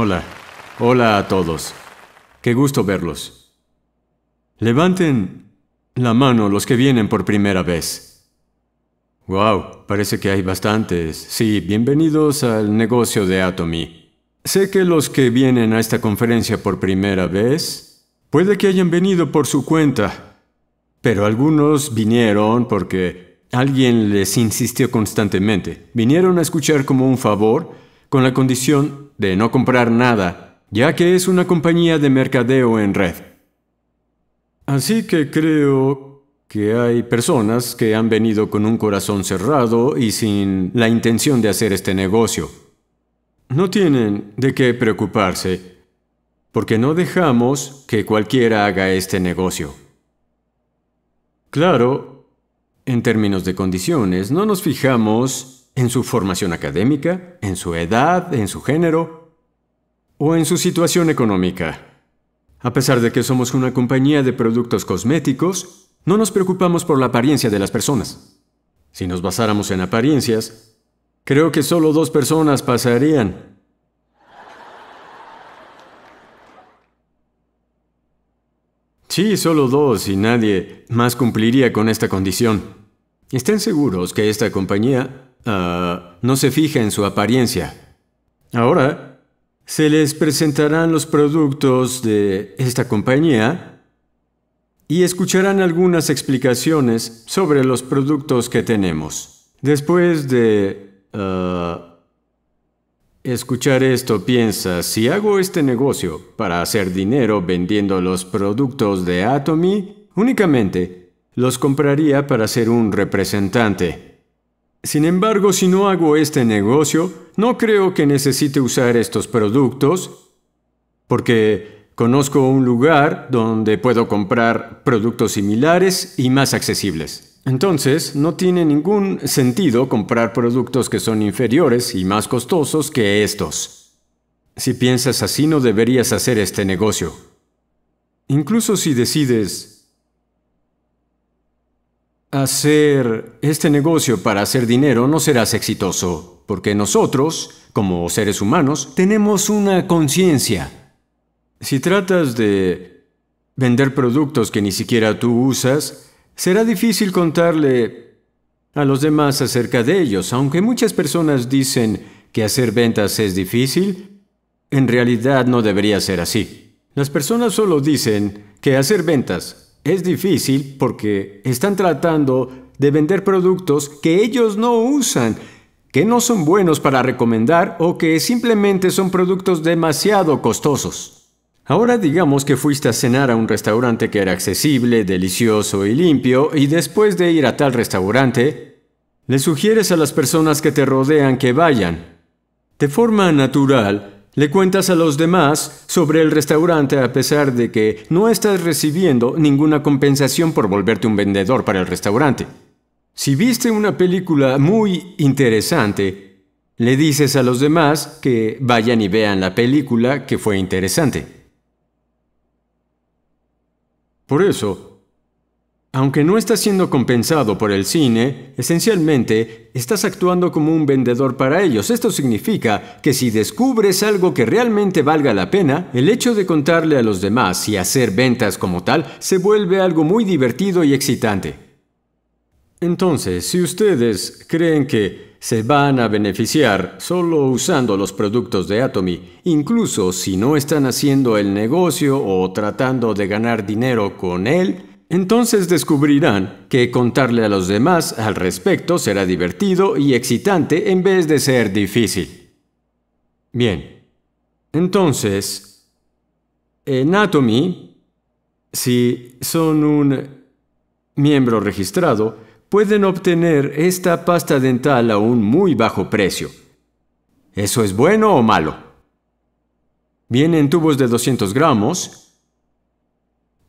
Hola. Hola a todos. Qué gusto verlos. Levanten la mano los que vienen por primera vez. Wow, parece que hay bastantes. Sí, bienvenidos al negocio de Atomy. Sé que los que vienen a esta conferencia por primera vez, puede que hayan venido por su cuenta, pero algunos vinieron porque alguien les insistió constantemente. Vinieron a escuchar como un favor con la condición de no comprar nada, ya que es una compañía de mercadeo en red. Así que creo que hay personas que han venido con un corazón cerrado y sin la intención de hacer este negocio. No tienen de qué preocuparse, porque no dejamos que cualquiera haga este negocio. Claro, en términos de condiciones, no nos fijamos en su formación académica, en su edad, en su género o en su situación económica. A pesar de que somos una compañía de productos cosméticos, no nos preocupamos por la apariencia de las personas. Si nos basáramos en apariencias, creo que solo dos personas pasarían. Sí, solo dos y nadie más cumpliría con esta condición. Estén seguros que esta compañía Ah, no se fija en su apariencia. Ahora, se les presentarán los productos de esta compañía y escucharán algunas explicaciones sobre los productos que tenemos. Después de... Ah, escuchar esto piensa, si hago este negocio para hacer dinero vendiendo los productos de Atomy, únicamente los compraría para ser un representante. Sin embargo, si no hago este negocio, no creo que necesite usar estos productos porque conozco un lugar donde puedo comprar productos similares y más accesibles. Entonces, no tiene ningún sentido comprar productos que son inferiores y más costosos que estos. Si piensas así, no deberías hacer este negocio. Incluso si decides, Hacer este negocio para hacer dinero no serás exitoso, porque nosotros, como seres humanos, tenemos una conciencia. Si tratas de vender productos que ni siquiera tú usas, será difícil contarle a los demás acerca de ellos, aunque muchas personas dicen que hacer ventas es difícil, en realidad no debería ser así. Las personas solo dicen que hacer ventas es difícil porque están tratando de vender productos que ellos no usan, que no son buenos para recomendar o que simplemente son productos demasiado costosos. Ahora digamos que fuiste a cenar a un restaurante que era accesible, delicioso y limpio y después de ir a tal restaurante, le sugieres a las personas que te rodean que vayan. De forma natural, le cuentas a los demás sobre el restaurante a pesar de que no estás recibiendo ninguna compensación por volverte un vendedor para el restaurante. Si viste una película muy interesante, le dices a los demás que vayan y vean la película que fue interesante. Por eso, aunque no estás siendo compensado por el cine, esencialmente estás actuando como un vendedor para ellos. Esto significa que si descubres algo que realmente valga la pena, el hecho de contarle a los demás y hacer ventas como tal se vuelve algo muy divertido y excitante. Entonces, si ustedes creen que se van a beneficiar solo usando los productos de Atomy, incluso si no están haciendo el negocio o tratando de ganar dinero con él, entonces descubrirán que contarle a los demás al respecto será divertido y excitante en vez de ser difícil. Bien. Entonces, Anatomy, si son un miembro registrado, pueden obtener esta pasta dental a un muy bajo precio. ¿Eso es bueno o malo? Vienen tubos de 200 gramos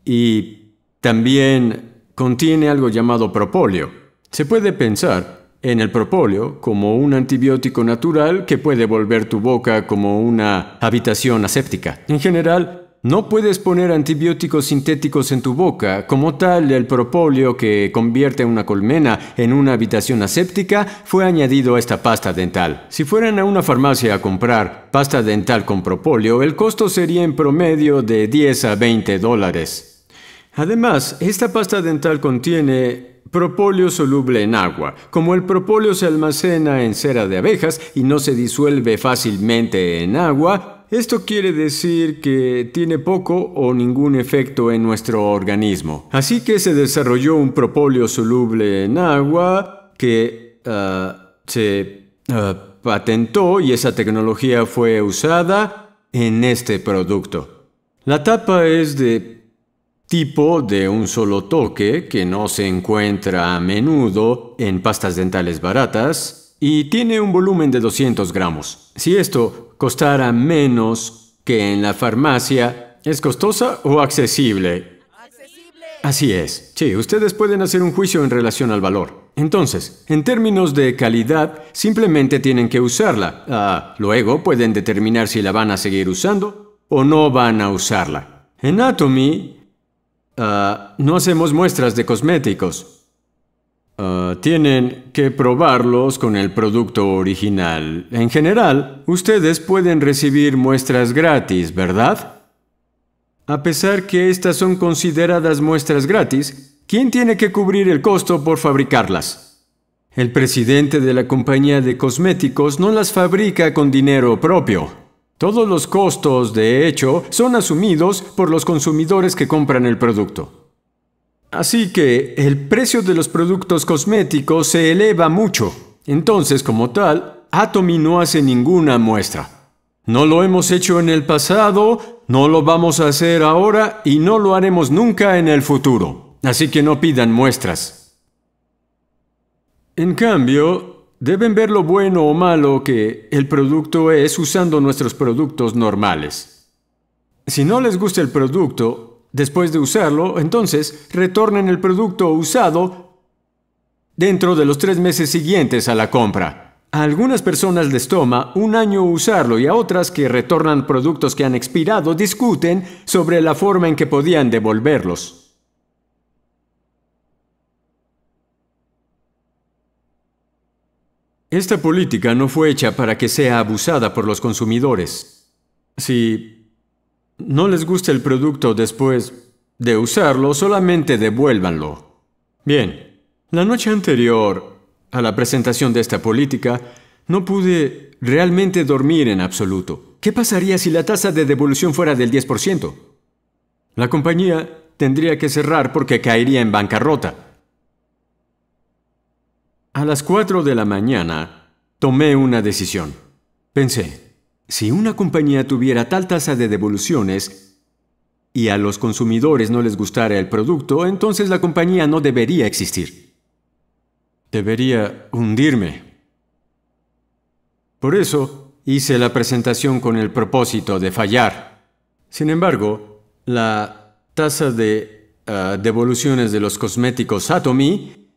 y también contiene algo llamado propóleo. Se puede pensar en el propóleo como un antibiótico natural que puede volver tu boca como una habitación aséptica. En general, no puedes poner antibióticos sintéticos en tu boca, como tal el propóleo que convierte una colmena en una habitación aséptica fue añadido a esta pasta dental. Si fueran a una farmacia a comprar pasta dental con propóleo, el costo sería en promedio de 10 a 20 dólares. Además, esta pasta dental contiene propóleo soluble en agua. Como el propóleo se almacena en cera de abejas y no se disuelve fácilmente en agua, esto quiere decir que tiene poco o ningún efecto en nuestro organismo. Así que se desarrolló un propóleo soluble en agua que ah, se ah, patentó y esa tecnología fue usada en este producto. La tapa es de tipo de un solo toque que no se encuentra a menudo en pastas dentales baratas y tiene un volumen de 200 gramos. Si esto costara menos que en la farmacia, ¿es costosa o accesible? Así es. Sí, ustedes pueden hacer un juicio en relación al valor. Entonces, en términos de calidad, simplemente tienen que usarla. Ah, luego pueden determinar si la van a seguir usando o no van a usarla. En Atomy Ah, no hacemos muestras de cosméticos. Ah, tienen que probarlos con el producto original. En general, ustedes pueden recibir muestras gratis, ¿verdad? A pesar que estas son consideradas muestras gratis, ¿quién tiene que cubrir el costo por fabricarlas? El presidente de la compañía de cosméticos no las fabrica con dinero propio. Todos los costos, de hecho, son asumidos por los consumidores que compran el producto. Así que el precio de los productos cosméticos se eleva mucho. Entonces, como tal, Atomy no hace ninguna muestra. No lo hemos hecho en el pasado, no lo vamos a hacer ahora y no lo haremos nunca en el futuro. Así que no pidan muestras. En cambio, Deben ver lo bueno o malo que el producto es usando nuestros productos normales. Si no les gusta el producto, después de usarlo, entonces retornen el producto usado dentro de los tres meses siguientes a la compra. A algunas personas les toma un año usarlo y a otras que retornan productos que han expirado discuten sobre la forma en que podían devolverlos. Esta política no fue hecha para que sea abusada por los consumidores. Si no les gusta el producto después de usarlo, solamente devuélvanlo. Bien, la noche anterior a la presentación de esta política, no pude realmente dormir en absoluto. ¿Qué pasaría si la tasa de devolución fuera del 10%? La compañía tendría que cerrar porque caería en bancarrota. A las 4 de la mañana tomé una decisión. Pensé, si una compañía tuviera tal tasa de devoluciones y a los consumidores no les gustara el producto, entonces la compañía no debería existir. Debería hundirme. Por eso hice la presentación con el propósito de fallar. Sin embargo, la tasa de ah, devoluciones de los cosméticos Atomy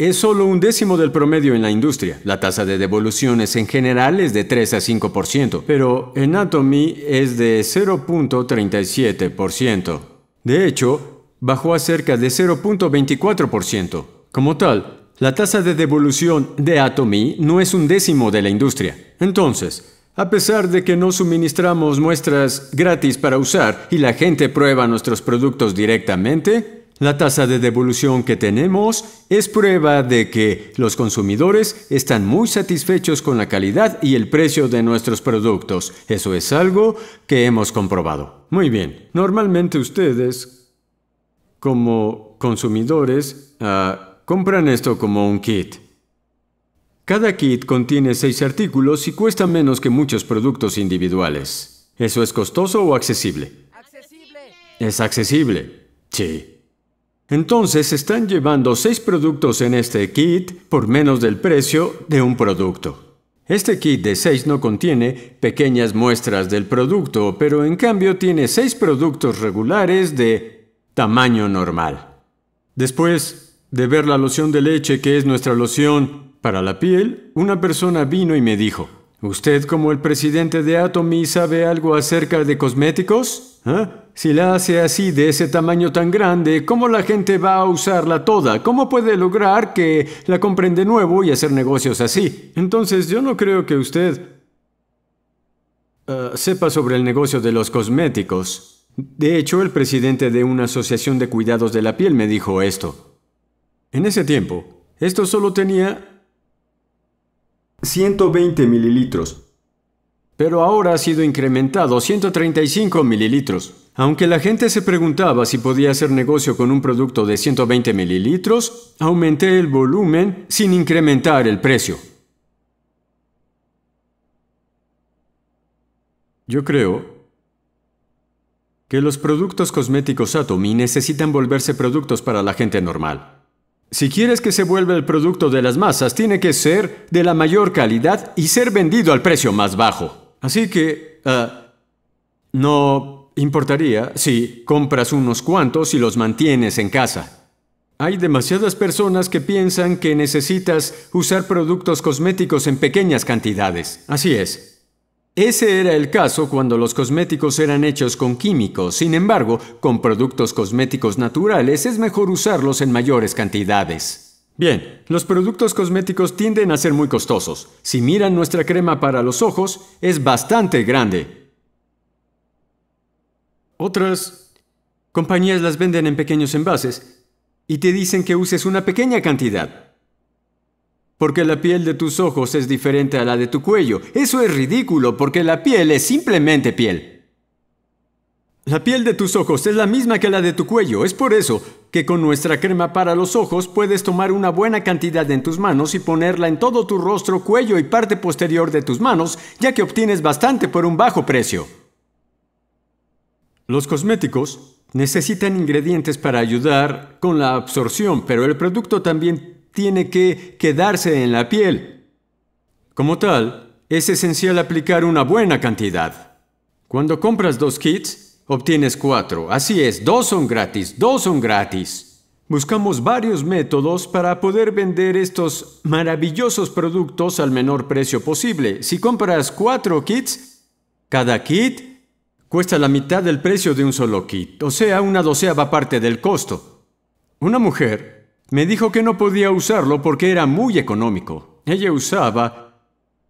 es solo un décimo del promedio en la industria. La tasa de devoluciones en general es de 3 a 5%, pero en Atomy es de 0.37%. De hecho, bajó a cerca de 0.24%. Como tal, la tasa de devolución de Atomy no es un décimo de la industria. Entonces, a pesar de que no suministramos muestras gratis para usar y la gente prueba nuestros productos directamente, la tasa de devolución que tenemos es prueba de que los consumidores están muy satisfechos con la calidad y el precio de nuestros productos. Eso es algo que hemos comprobado. Muy bien, normalmente ustedes, como consumidores, ah, compran esto como un kit. Cada kit contiene seis artículos y cuesta menos que muchos productos individuales. ¿Eso es costoso o accesible? Accesible. Es accesible. Sí. Entonces están llevando seis productos en este kit por menos del precio de un producto. Este kit de seis no contiene pequeñas muestras del producto, pero en cambio tiene seis productos regulares de tamaño normal. Después de ver la loción de leche que es nuestra loción para la piel, una persona vino y me dijo, ¿Usted como el presidente de Atomy sabe algo acerca de cosméticos? ¿Ah? Si la hace así de ese tamaño tan grande, ¿cómo la gente va a usarla toda? ¿Cómo puede lograr que la compren de nuevo y hacer negocios así? Entonces yo no creo que usted eh, sepa sobre el negocio de los cosméticos. De hecho, el presidente de una asociación de cuidados de la piel me dijo esto. En ese tiempo, esto solo tenía 120 mililitros pero ahora ha sido incrementado 135 mililitros. Aunque la gente se preguntaba si podía hacer negocio con un producto de 120 mililitros, aumenté el volumen sin incrementar el precio. Yo creo que los productos cosméticos Atomy necesitan volverse productos para la gente normal. Si quieres que se vuelva el producto de las masas, tiene que ser de la mayor calidad y ser vendido al precio más bajo. Así que... Ah, no importaría si compras unos cuantos y los mantienes en casa. Hay demasiadas personas que piensan que necesitas usar productos cosméticos en pequeñas cantidades. Así es. Ese era el caso cuando los cosméticos eran hechos con químicos. Sin embargo, con productos cosméticos naturales es mejor usarlos en mayores cantidades. Bien, los productos cosméticos tienden a ser muy costosos. Si miran nuestra crema para los ojos, es bastante grande. Otras compañías las venden en pequeños envases y te dicen que uses una pequeña cantidad. Porque la piel de tus ojos es diferente a la de tu cuello. Eso es ridículo porque la piel es simplemente piel. La piel de tus ojos es la misma que la de tu cuello. Es por eso que con nuestra crema para los ojos puedes tomar una buena cantidad en tus manos y ponerla en todo tu rostro, cuello y parte posterior de tus manos, ya que obtienes bastante por un bajo precio. Los cosméticos necesitan ingredientes para ayudar con la absorción, pero el producto también tiene que quedarse en la piel. Como tal, es esencial aplicar una buena cantidad. Cuando compras dos kits, obtienes cuatro. Así es, dos son gratis, dos son gratis. Buscamos varios métodos para poder vender estos maravillosos productos al menor precio posible. Si compras cuatro kits, cada kit cuesta la mitad del precio de un solo kit, o sea, una doceava parte del costo. Una mujer me dijo que no podía usarlo porque era muy económico. Ella usaba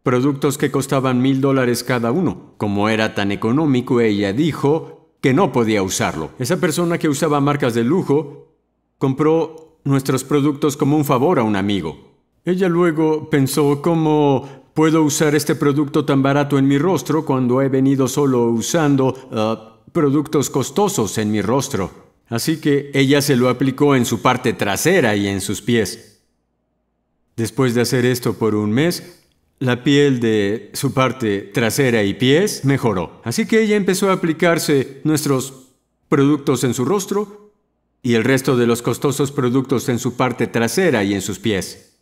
productos que costaban mil dólares cada uno. Como era tan económico, ella dijo que no podía usarlo. Esa persona que usaba marcas de lujo compró nuestros productos como un favor a un amigo. Ella luego pensó cómo Puedo usar este producto tan barato en mi rostro cuando he venido solo usando ah, productos costosos en mi rostro. Así que ella se lo aplicó en su parte trasera y en sus pies. Después de hacer esto por un mes, la piel de su parte trasera y pies mejoró. Así que ella empezó a aplicarse nuestros productos en su rostro y el resto de los costosos productos en su parte trasera y en sus pies.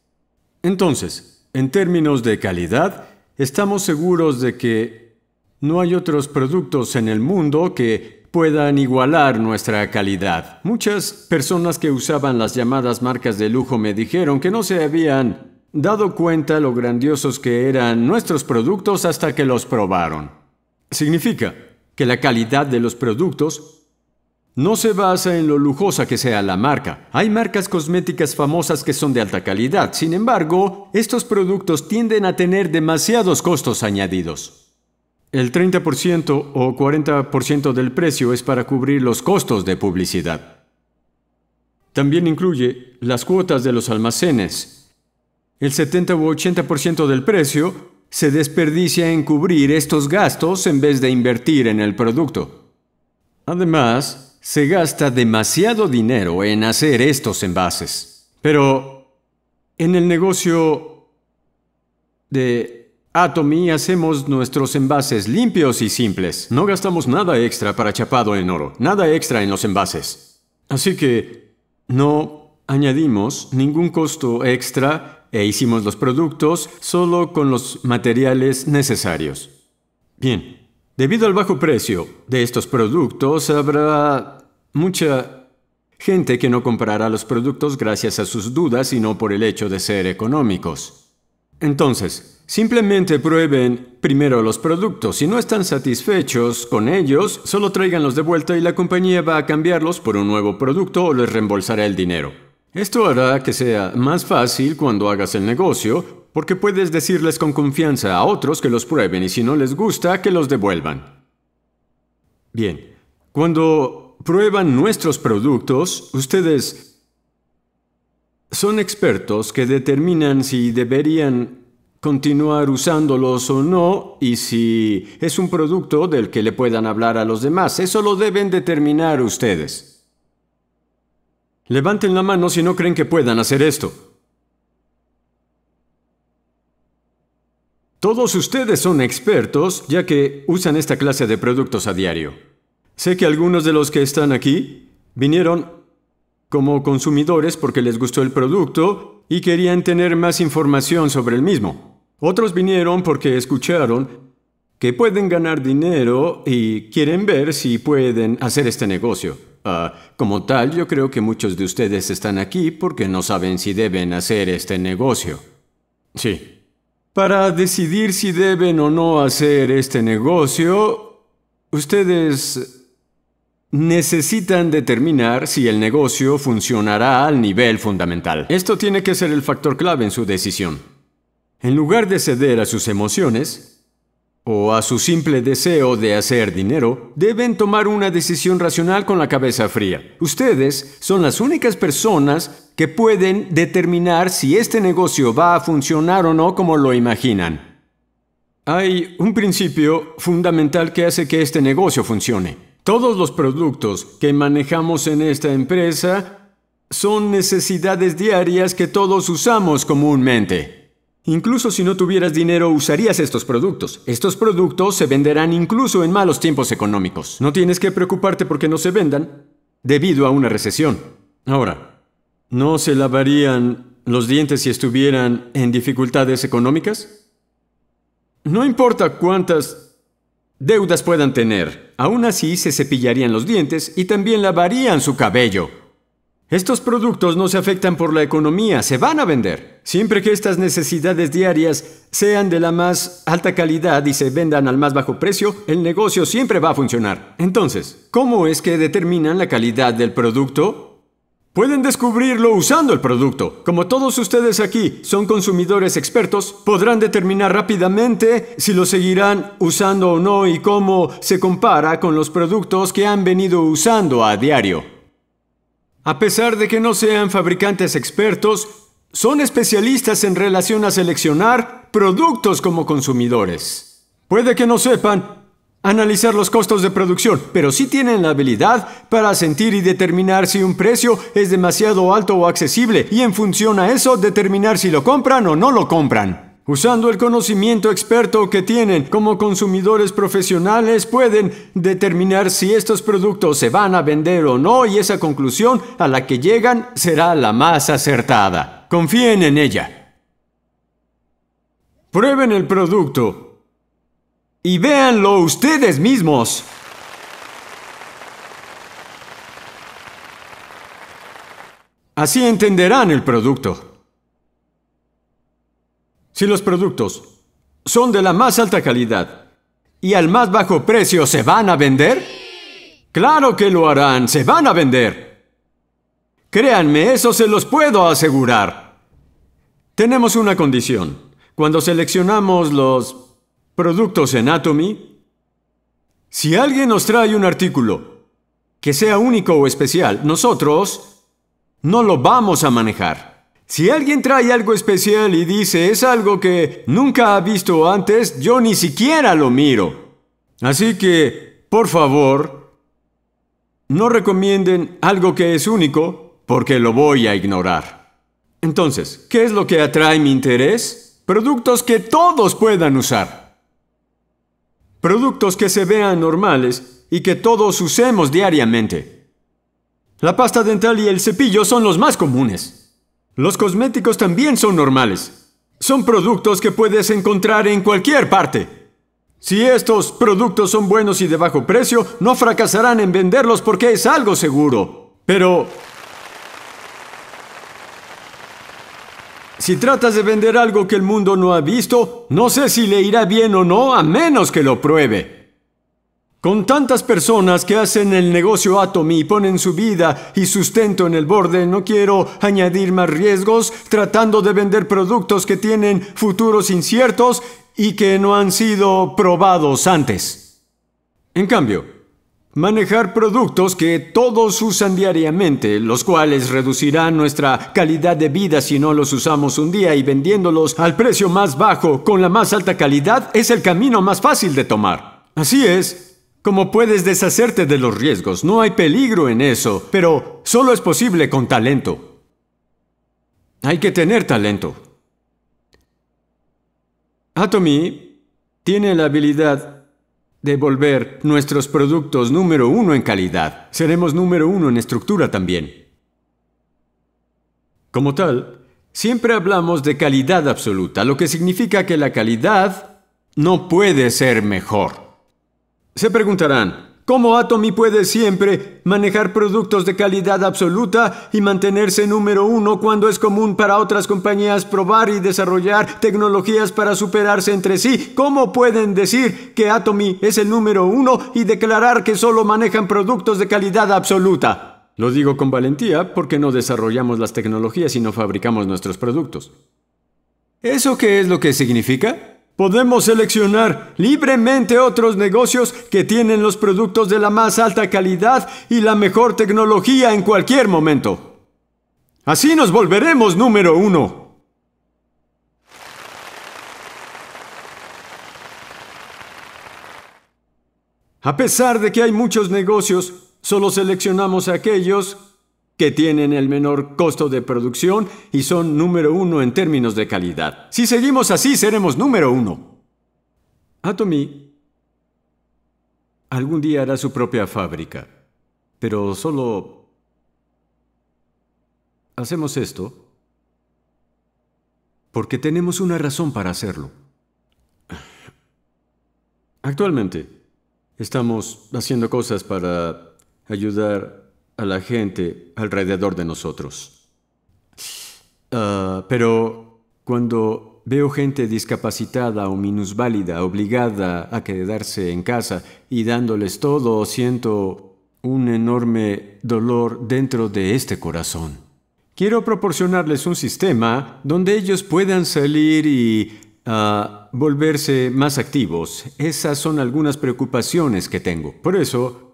Entonces, en términos de calidad, estamos seguros de que no hay otros productos en el mundo que puedan igualar nuestra calidad. Muchas personas que usaban las llamadas marcas de lujo me dijeron que no se habían dado cuenta lo grandiosos que eran nuestros productos hasta que los probaron. Significa que la calidad de los productos no se basa en lo lujosa que sea la marca. Hay marcas cosméticas famosas que son de alta calidad. Sin embargo, estos productos tienden a tener demasiados costos añadidos. El 30% o 40% del precio es para cubrir los costos de publicidad. También incluye las cuotas de los almacenes. El 70 u 80% del precio se desperdicia en cubrir estos gastos en vez de invertir en el producto. Además, se gasta demasiado dinero en hacer estos envases. Pero en el negocio de Atomy hacemos nuestros envases limpios y simples. No gastamos nada extra para chapado en oro, nada extra en los envases. Así que no añadimos ningún costo extra e hicimos los productos solo con los materiales necesarios. Bien, Debido al bajo precio de estos productos, habrá mucha gente que no comprará los productos gracias a sus dudas y no por el hecho de ser económicos. Entonces, simplemente prueben primero los productos. Si no están satisfechos con ellos, solo tráiganlos de vuelta y la compañía va a cambiarlos por un nuevo producto o les reembolsará el dinero. Esto hará que sea más fácil cuando hagas el negocio, porque puedes decirles con confianza a otros que los prueben y si no les gusta, que los devuelvan. Bien, cuando prueban nuestros productos, ustedes son expertos que determinan si deberían continuar usándolos o no y si es un producto del que le puedan hablar a los demás. Eso lo deben determinar ustedes. Levanten la mano si no creen que puedan hacer esto. Todos ustedes son expertos, ya que usan esta clase de productos a diario. Sé que algunos de los que están aquí vinieron como consumidores porque les gustó el producto y querían tener más información sobre el mismo. Otros vinieron porque escucharon que pueden ganar dinero y quieren ver si pueden hacer este negocio. Ah, como tal, yo creo que muchos de ustedes están aquí porque no saben si deben hacer este negocio. Sí. Para decidir si deben o no hacer este negocio, ustedes necesitan determinar si el negocio funcionará al nivel fundamental. Esto tiene que ser el factor clave en su decisión. En lugar de ceder a sus emociones, o a su simple deseo de hacer dinero, deben tomar una decisión racional con la cabeza fría. Ustedes son las únicas personas que pueden determinar si este negocio va a funcionar o no como lo imaginan. Hay un principio fundamental que hace que este negocio funcione. Todos los productos que manejamos en esta empresa son necesidades diarias que todos usamos comúnmente. Incluso si no tuvieras dinero, usarías estos productos. Estos productos se venderán incluso en malos tiempos económicos. No tienes que preocuparte porque no se vendan debido a una recesión. Ahora, ¿no se lavarían los dientes si estuvieran en dificultades económicas? No importa cuántas deudas puedan tener, aún así se cepillarían los dientes y también lavarían su cabello. Estos productos no se afectan por la economía, se van a vender, siempre que estas necesidades diarias sean de la más alta calidad y se vendan al más bajo precio, el negocio siempre va a funcionar. Entonces, ¿cómo es que determinan la calidad del producto? Pueden descubrirlo usando el producto. Como todos ustedes aquí son consumidores expertos, podrán determinar rápidamente si lo seguirán usando o no y cómo se compara con los productos que han venido usando a diario. A pesar de que no sean fabricantes expertos, son especialistas en relación a seleccionar productos como consumidores. Puede que no sepan analizar los costos de producción, pero sí tienen la habilidad para sentir y determinar si un precio es demasiado alto o accesible y en función a eso determinar si lo compran o no lo compran. Usando el conocimiento experto que tienen como consumidores profesionales, pueden determinar si estos productos se van a vender o no y esa conclusión a la que llegan será la más acertada. Confíen en ella. Prueben el producto y véanlo ustedes mismos. Así entenderán el producto. Si los productos son de la más alta calidad y al más bajo precio, ¿se van a vender? Claro que lo harán, se van a vender. Créanme, eso se los puedo asegurar. Tenemos una condición. Cuando seleccionamos los productos en Atomy, si alguien nos trae un artículo que sea único o especial, nosotros no lo vamos a manejar. Si alguien trae algo especial y dice es algo que nunca ha visto antes, yo ni siquiera lo miro. Así que, por favor, no recomienden algo que es único porque lo voy a ignorar. Entonces, ¿qué es lo que atrae mi interés? Productos que todos puedan usar. Productos que se vean normales y que todos usemos diariamente. La pasta dental y el cepillo son los más comunes. Los cosméticos también son normales. Son productos que puedes encontrar en cualquier parte. Si estos productos son buenos y de bajo precio, no fracasarán en venderlos porque es algo seguro. Pero... Si tratas de vender algo que el mundo no ha visto, no sé si le irá bien o no a menos que lo pruebe. Con tantas personas que hacen el negocio Atomy y ponen su vida y sustento en el borde, no quiero añadir más riesgos tratando de vender productos que tienen futuros inciertos y que no han sido probados antes. En cambio, manejar productos que todos usan diariamente, los cuales reducirán nuestra calidad de vida si no los usamos un día y vendiéndolos al precio más bajo con la más alta calidad, es el camino más fácil de tomar. Así es, cómo puedes deshacerte de los riesgos, no hay peligro en eso, pero solo es posible con talento. Hay que tener talento. Atomy tiene la habilidad de volver nuestros productos número uno en calidad. Seremos número uno en estructura también. Como tal, siempre hablamos de calidad absoluta, lo que significa que la calidad no puede ser mejor. Se preguntarán, ¿cómo Atomy puede siempre manejar productos de calidad absoluta y mantenerse número uno cuando es común para otras compañías probar y desarrollar tecnologías para superarse entre sí? ¿Cómo pueden decir que Atomy es el número uno y declarar que solo manejan productos de calidad absoluta? Lo digo con valentía porque no desarrollamos las tecnologías y no fabricamos nuestros productos. ¿Eso qué es lo que significa? Podemos seleccionar libremente otros negocios que tienen los productos de la más alta calidad y la mejor tecnología en cualquier momento. Así nos volveremos número uno. A pesar de que hay muchos negocios, solo seleccionamos aquellos que tienen el menor costo de producción y son número uno en términos de calidad. Si seguimos así, seremos número uno. Atomy algún día hará su propia fábrica, pero solo hacemos esto porque tenemos una razón para hacerlo. Actualmente, estamos haciendo cosas para ayudar a la gente alrededor de nosotros. Ah, pero cuando veo gente discapacitada o minusválida obligada a quedarse en casa y dándoles todo, siento un enorme dolor dentro de este corazón. Quiero proporcionarles un sistema donde ellos puedan salir y ah, volverse más activos. Esas son algunas preocupaciones que tengo. Por eso,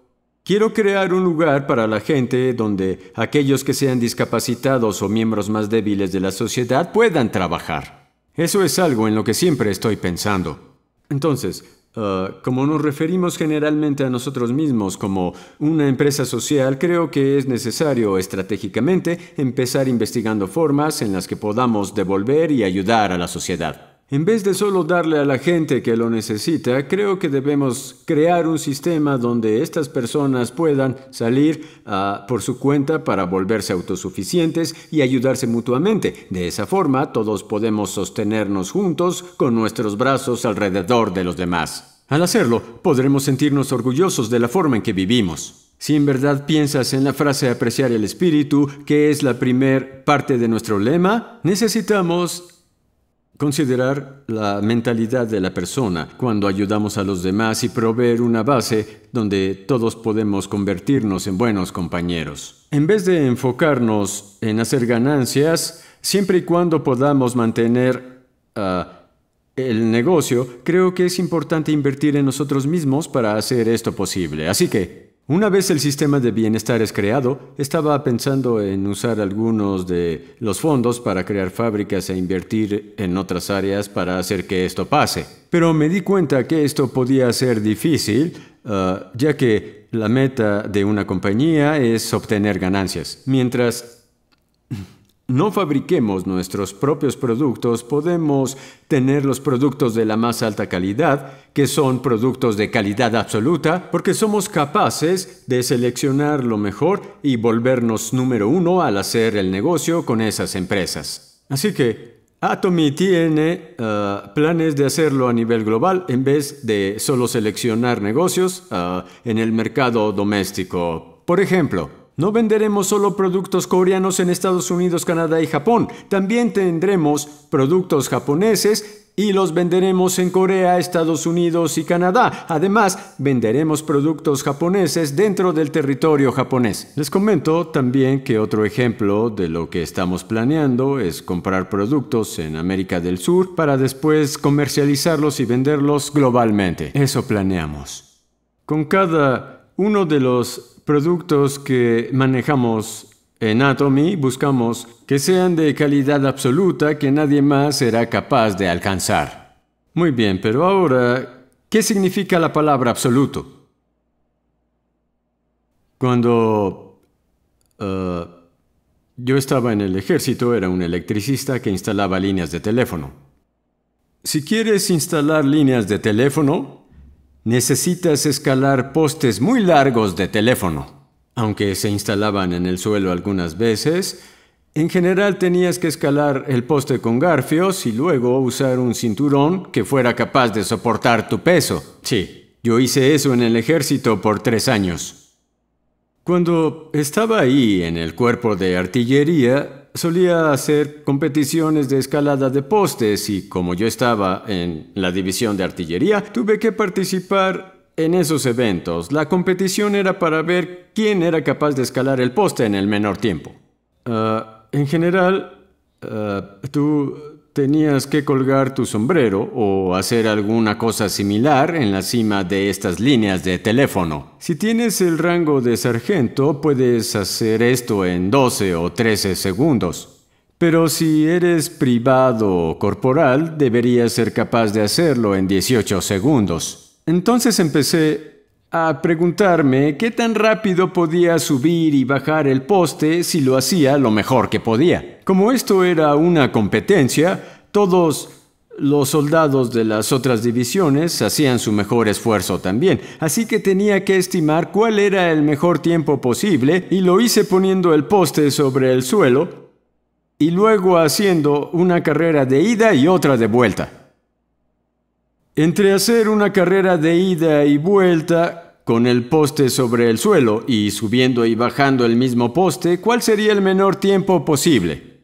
Quiero crear un lugar para la gente donde aquellos que sean discapacitados o miembros más débiles de la sociedad puedan trabajar. Eso es algo en lo que siempre estoy pensando. Entonces, ah, como nos referimos generalmente a nosotros mismos como una empresa social, creo que es necesario estratégicamente empezar investigando formas en las que podamos devolver y ayudar a la sociedad. En vez de solo darle a la gente que lo necesita, creo que debemos crear un sistema donde estas personas puedan salir ah, por su cuenta para volverse autosuficientes y ayudarse mutuamente. De esa forma, todos podemos sostenernos juntos con nuestros brazos alrededor de los demás. Al hacerlo, podremos sentirnos orgullosos de la forma en que vivimos. Si en verdad piensas en la frase apreciar el espíritu, que es la primer parte de nuestro lema, necesitamos Considerar la mentalidad de la persona cuando ayudamos a los demás y proveer una base donde todos podemos convertirnos en buenos compañeros. En vez de enfocarnos en hacer ganancias, siempre y cuando podamos mantener ah, el negocio, creo que es importante invertir en nosotros mismos para hacer esto posible. Así que una vez el sistema de bienestar es creado, estaba pensando en usar algunos de los fondos para crear fábricas e invertir en otras áreas para hacer que esto pase. Pero me di cuenta que esto podía ser difícil, ah, ya que la meta de una compañía es obtener ganancias, mientras no fabriquemos nuestros propios productos, podemos tener los productos de la más alta calidad, que son productos de calidad absoluta, porque somos capaces de seleccionar lo mejor y volvernos número uno al hacer el negocio con esas empresas. Así que Atomy tiene eh, planes de hacerlo a nivel global en vez de solo seleccionar negocios eh, en el mercado doméstico. Por ejemplo, no venderemos solo productos coreanos en Estados Unidos, Canadá y Japón. También tendremos productos japoneses y los venderemos en Corea, Estados Unidos y Canadá. Además, venderemos productos japoneses dentro del territorio japonés. Les comento también que otro ejemplo de lo que estamos planeando es comprar productos en América del Sur para después comercializarlos y venderlos globalmente. Eso planeamos. Con cada uno de los productos que manejamos en Atomy buscamos que sean de calidad absoluta que nadie más será capaz de alcanzar. Muy bien, pero ahora, ¿qué significa la palabra absoluto? Cuando uh, yo estaba en el ejército, era un electricista que instalaba líneas de teléfono. Si quieres instalar líneas de teléfono, Necesitas escalar postes muy largos de teléfono. Aunque se instalaban en el suelo algunas veces, en general tenías que escalar el poste con garfios y luego usar un cinturón que fuera capaz de soportar tu peso. Sí, yo hice eso en el ejército por tres años. Cuando estaba ahí en el cuerpo de artillería, solía hacer competiciones de escalada de postes y como yo estaba en la división de artillería, tuve que participar en esos eventos. La competición era para ver quién era capaz de escalar el poste en el menor tiempo. Ah, en general, ah, tú Tenías que colgar tu sombrero o hacer alguna cosa similar en la cima de estas líneas de teléfono. Si tienes el rango de sargento, puedes hacer esto en 12 o 13 segundos. Pero si eres privado o corporal, deberías ser capaz de hacerlo en 18 segundos. Entonces empecé a preguntarme qué tan rápido podía subir y bajar el poste si lo hacía lo mejor que podía. Como esto era una competencia, todos los soldados de las otras divisiones hacían su mejor esfuerzo también, así que tenía que estimar cuál era el mejor tiempo posible y lo hice poniendo el poste sobre el suelo y luego haciendo una carrera de ida y otra de vuelta. Entre hacer una carrera de ida y vuelta con el poste sobre el suelo y subiendo y bajando el mismo poste, ¿cuál sería el menor tiempo posible?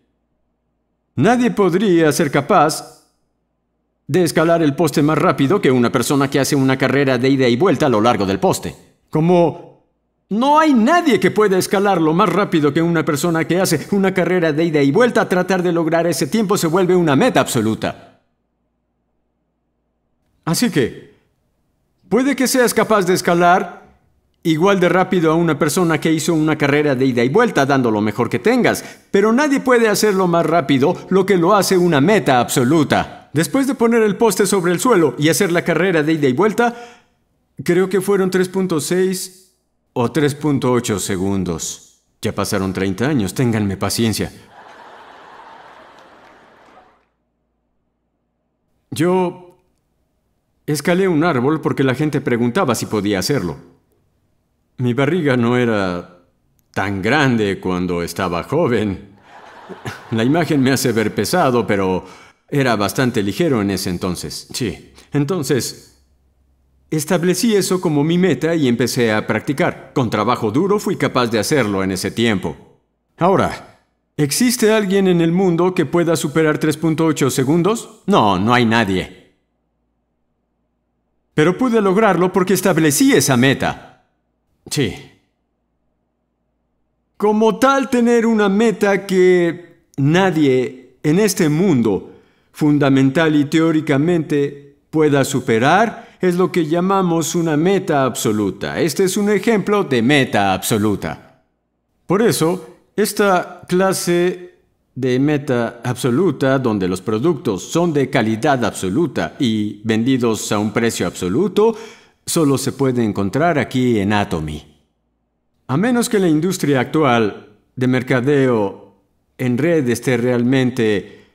Nadie podría ser capaz de escalar el poste más rápido que una persona que hace una carrera de ida y vuelta a lo largo del poste. Como no hay nadie que pueda escalarlo más rápido que una persona que hace una carrera de ida y vuelta, tratar de lograr ese tiempo se vuelve una meta absoluta. Así que, puede que seas capaz de escalar Igual de rápido a una persona que hizo una carrera de ida y vuelta dando lo mejor que tengas, pero nadie puede hacerlo más rápido, lo que lo hace una meta absoluta. Después de poner el poste sobre el suelo y hacer la carrera de ida y vuelta, creo que fueron 3.6 o 3.8 segundos. Ya pasaron 30 años, ténganme paciencia. Yo escalé un árbol porque la gente preguntaba si podía hacerlo. Mi barriga no era tan grande cuando estaba joven. La imagen me hace ver pesado, pero era bastante ligero en ese entonces. Sí. Entonces, establecí eso como mi meta y empecé a practicar. Con trabajo duro fui capaz de hacerlo en ese tiempo. Ahora, ¿existe alguien en el mundo que pueda superar 3.8 segundos? No, no hay nadie. Pero pude lograrlo porque establecí esa meta. Sí. Como tal, tener una meta que nadie en este mundo, fundamental y teóricamente, pueda superar es lo que llamamos una meta absoluta. Este es un ejemplo de meta absoluta. Por eso, esta clase de meta absoluta, donde los productos son de calidad absoluta y vendidos a un precio absoluto, solo se puede encontrar aquí en Atomy. A menos que la industria actual de mercadeo en red esté realmente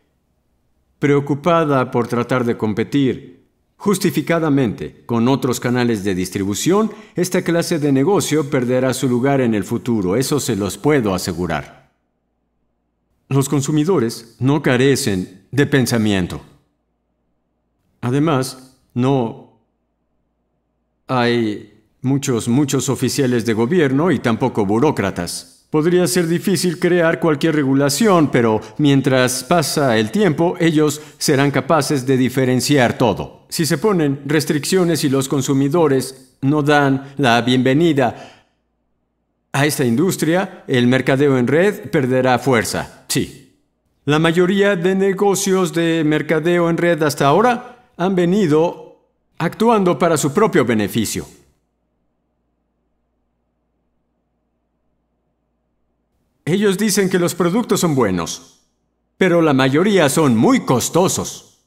preocupada por tratar de competir justificadamente con otros canales de distribución, esta clase de negocio perderá su lugar en el futuro, eso se los puedo asegurar. Los consumidores no carecen de pensamiento. Además, no hay muchos, muchos oficiales de gobierno y tampoco burócratas. Podría ser difícil crear cualquier regulación, pero mientras pasa el tiempo, ellos serán capaces de diferenciar todo. Si se ponen restricciones y los consumidores no dan la bienvenida a esta industria, el mercadeo en red perderá fuerza. Sí. La mayoría de negocios de mercadeo en red hasta ahora han venido actuando para su propio beneficio. Ellos dicen que los productos son buenos, pero la mayoría son muy costosos.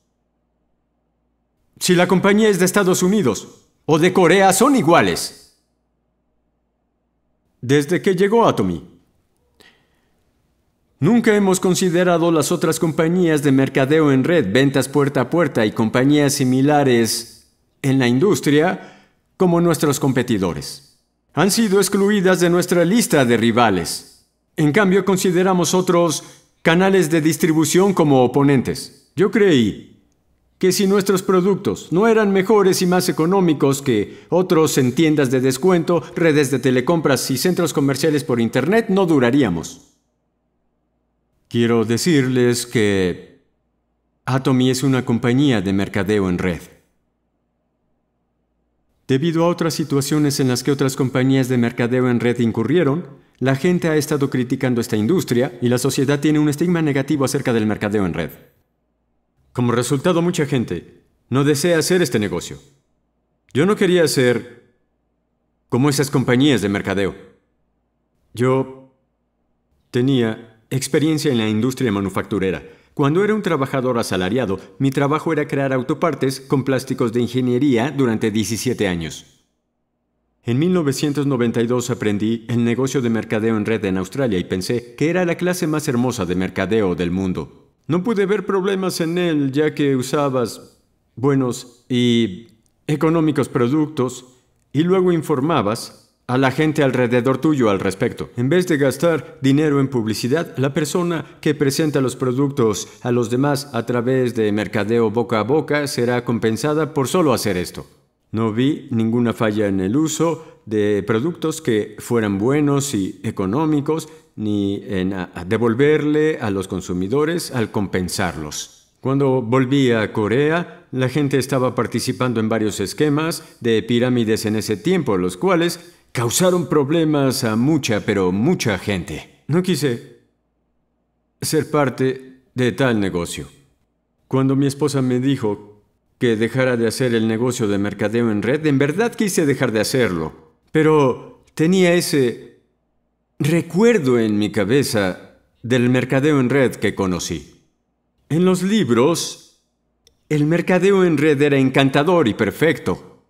Si la compañía es de Estados Unidos o de Corea, son iguales. Desde que llegó Atomy, nunca hemos considerado las otras compañías de mercadeo en red, ventas puerta a puerta y compañías similares en la industria como nuestros competidores. Han sido excluidas de nuestra lista de rivales. En cambio, consideramos otros canales de distribución como oponentes. Yo creí que si nuestros productos no eran mejores y más económicos que otros en tiendas de descuento, redes de telecompras y centros comerciales por Internet, no duraríamos. Quiero decirles que Atomy es una compañía de mercadeo en red. Debido a otras situaciones en las que otras compañías de mercadeo en red incurrieron, la gente ha estado criticando esta industria y la sociedad tiene un estigma negativo acerca del mercadeo en red. Como resultado, mucha gente no desea hacer este negocio. Yo no quería ser como esas compañías de mercadeo. Yo tenía experiencia en la industria manufacturera cuando era un trabajador asalariado, mi trabajo era crear autopartes con plásticos de ingeniería durante 17 años. En 1992 aprendí el negocio de mercadeo en red en Australia y pensé que era la clase más hermosa de mercadeo del mundo. No pude ver problemas en él ya que usabas buenos y económicos productos y luego informabas a la gente alrededor tuyo al respecto. En vez de gastar dinero en publicidad, la persona que presenta los productos a los demás a través de mercadeo boca a boca será compensada por solo hacer esto. No vi ninguna falla en el uso de productos que fueran buenos y económicos, ni en ah, devolverle a los consumidores al compensarlos. Cuando volví a Corea, la gente estaba participando en varios esquemas de pirámides en ese tiempo, los cuales causaron problemas a mucha, pero mucha gente. No quise ser parte de tal negocio. Cuando mi esposa me dijo que dejara de hacer el negocio de mercadeo en red, en verdad quise dejar de hacerlo. Pero tenía ese recuerdo en mi cabeza del mercadeo en red que conocí. En los libros, el mercadeo en red era encantador y perfecto.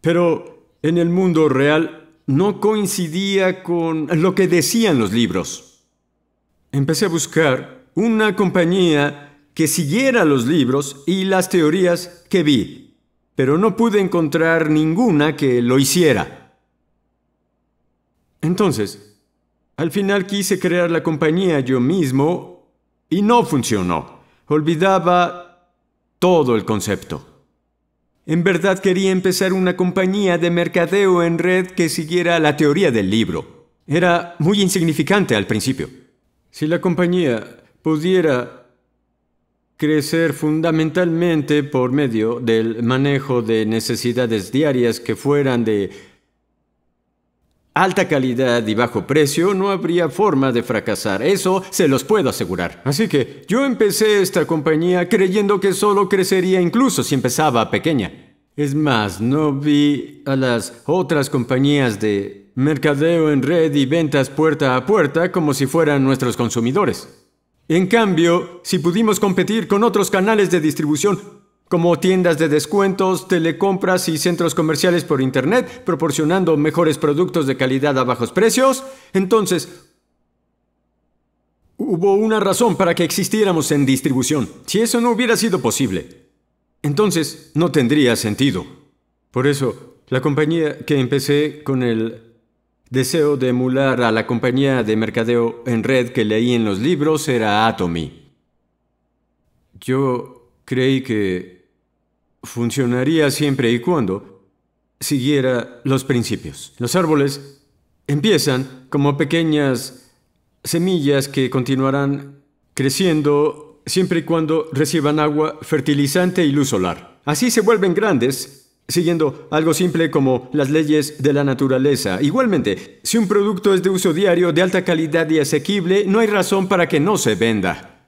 Pero en el mundo real no coincidía con lo que decían los libros. Empecé a buscar una compañía que siguiera los libros y las teorías que vi, pero no pude encontrar ninguna que lo hiciera. Entonces, al final quise crear la compañía yo mismo y no funcionó. Olvidaba todo el concepto. En verdad quería empezar una compañía de mercadeo en red que siguiera la teoría del libro. Era muy insignificante al principio. Si la compañía pudiera crecer fundamentalmente por medio del manejo de necesidades diarias que fueran de Alta calidad y bajo precio, no habría forma de fracasar, eso se los puedo asegurar. Así que yo empecé esta compañía creyendo que solo crecería incluso si empezaba pequeña. Es más, no vi a las otras compañías de mercadeo en red y ventas puerta a puerta como si fueran nuestros consumidores. En cambio, si pudimos competir con otros canales de distribución como tiendas de descuentos, telecompras y centros comerciales por Internet, proporcionando mejores productos de calidad a bajos precios. Entonces, hubo una razón para que existiéramos en distribución. Si eso no hubiera sido posible, entonces no tendría sentido. Por eso, la compañía que empecé con el deseo de emular a la compañía de mercadeo en red que leí en los libros era Atomy. Yo creí que funcionaría siempre y cuando siguiera los principios. Los árboles empiezan como pequeñas semillas que continuarán creciendo siempre y cuando reciban agua, fertilizante y luz solar. Así se vuelven grandes siguiendo algo simple como las leyes de la naturaleza. Igualmente, si un producto es de uso diario, de alta calidad y asequible, no hay razón para que no se venda.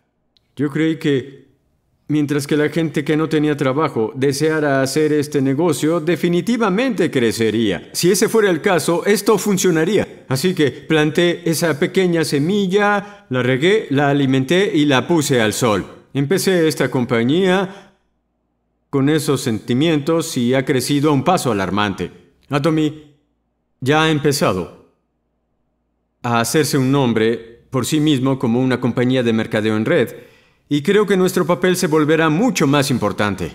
Yo creí que Mientras que la gente que no tenía trabajo deseara hacer este negocio, definitivamente crecería. Si ese fuera el caso, esto funcionaría. Así que planté esa pequeña semilla, la regué, la alimenté y la puse al sol. Empecé esta compañía con esos sentimientos y ha crecido a un paso alarmante. Atomi ya ha empezado a hacerse un nombre por sí mismo como una compañía de mercadeo en red y creo que nuestro papel se volverá mucho más importante.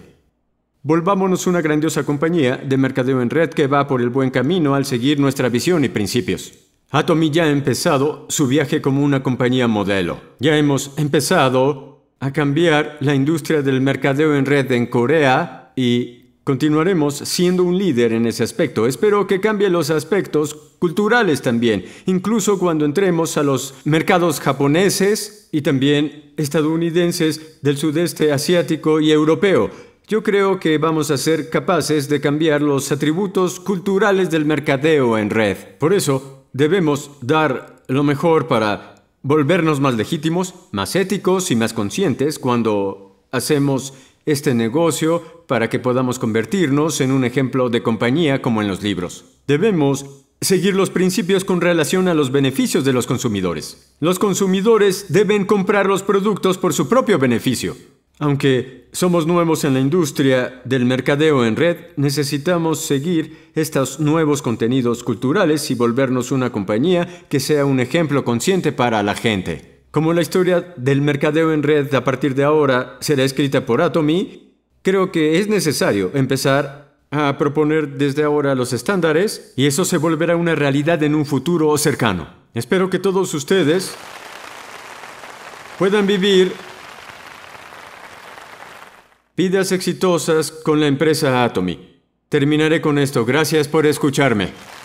Volvámonos una grandiosa compañía de mercadeo en red que va por el buen camino al seguir nuestra visión y principios. Atomi ya ha empezado su viaje como una compañía modelo. Ya hemos empezado a cambiar la industria del mercadeo en red en Corea y continuaremos siendo un líder en ese aspecto. Espero que cambie los aspectos culturales también, incluso cuando entremos a los mercados japoneses, y también estadounidenses del sudeste asiático y europeo. Yo creo que vamos a ser capaces de cambiar los atributos culturales del mercadeo en red. Por eso, debemos dar lo mejor para volvernos más legítimos, más éticos y más conscientes cuando hacemos este negocio para que podamos convertirnos en un ejemplo de compañía como en los libros. Debemos Seguir los principios con relación a los beneficios de los consumidores. Los consumidores deben comprar los productos por su propio beneficio. Aunque somos nuevos en la industria del mercadeo en red, necesitamos seguir estos nuevos contenidos culturales y volvernos una compañía que sea un ejemplo consciente para la gente. Como la historia del mercadeo en red a partir de ahora será escrita por Atomy, creo que es necesario empezar a proponer desde ahora los estándares y eso se volverá una realidad en un futuro cercano. Espero que todos ustedes puedan vivir vidas exitosas con la empresa Atomy. Terminaré con esto. Gracias por escucharme.